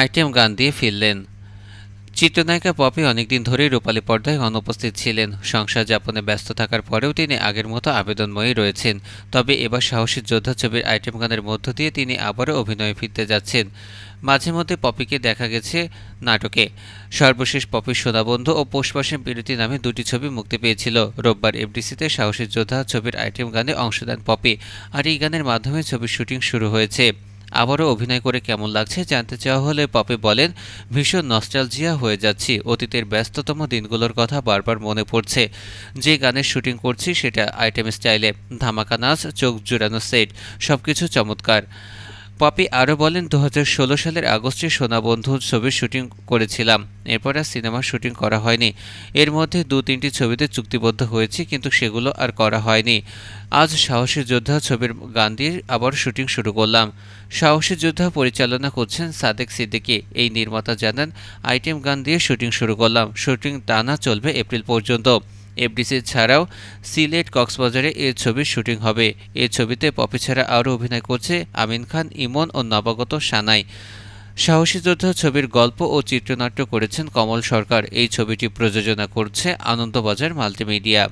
item গান দিয়ে ফিরলেন চিত্রনায়িকা পপি অনেকদিন ধরেই রূপালী পর্দায় অনুপস্থিত ছিলেন সংসার যাপনে ব্যস্ত থাকার পরেও তিনি আগের মতো আবেদনময়ী রয়েছেন তবে এবার সাহসী যোদ্ধা ছবির আইটেম গানের মধ্য দিয়ে তিনি আবারও অভিনয়ে ফিরতে যাচ্ছেন মাঝে মধ্যে পপিকে দেখা গেছে নাটকে সর্বশেষ পপি সোনাবন্ধু ও পোষপাশের বিরতি নামে দুটি ছবি মুক্তি পেয়েছিল রোববার এফডিসিতে সাহসী যোদ্ধা ছবির আইটেম গানে অংশ দেন পপি আর এই গানের মাধ্যমে ছবির শুটিং শুরু হয়েছে আবারও অভিনয় করে কেমন লাগছে জানতে চাওয়া হলে পপি বলেন ভীষণ নস্টালজিয়া হয়ে যাচ্ছি অতীতের ব্যস্ততম দিনগুলোর কথা বারবার মনে পড়ছে যে গানের শুটিং করছি সেটা আইটেম স্টাইলে ধামাকা নাচ চোখ জুড়ানো সেট সবকিছু চমৎকার পপি আরও বলেন দু সালের আগস্টে সোনাবন্ধু ছবির শুটিং করেছিলাম এরপর আর সিনেমার শুটিং করা হয়নি এর মধ্যে দু তিনটি ছবিতে চুক্তিবদ্ধ হয়েছি কিন্তু সেগুলো আর করা হয়নি আজ সাহসী যোদ্ধা ছবির গান দিয়ে আবার শুটিং শুরু করলাম সাহসী যোদ্ধা পরিচালনা করছেন সাদেক সিদ্দিকি এই নির্মাতা জানান আইটেম গান দিয়ে শুটিং শুরু করলাম শুটিং টানা চলবে এপ্রিল পর্যন্ত এফডিসি ছাড়াও সিলেট কক্সবাজারে এ ছবির শুটিং হবে এ ছবিতে পপি ছাড়া আরও অভিনয় করছে আমিন খান ইমন ও নবাগত সানাই সাহসী যোদ্ধা ছবির গল্প ও চিত্রনাট্য করেছেন কমল সরকার এই ছবিটি প্রযোজনা করছে আনন্দবাজার মাল্টিমিডিয়া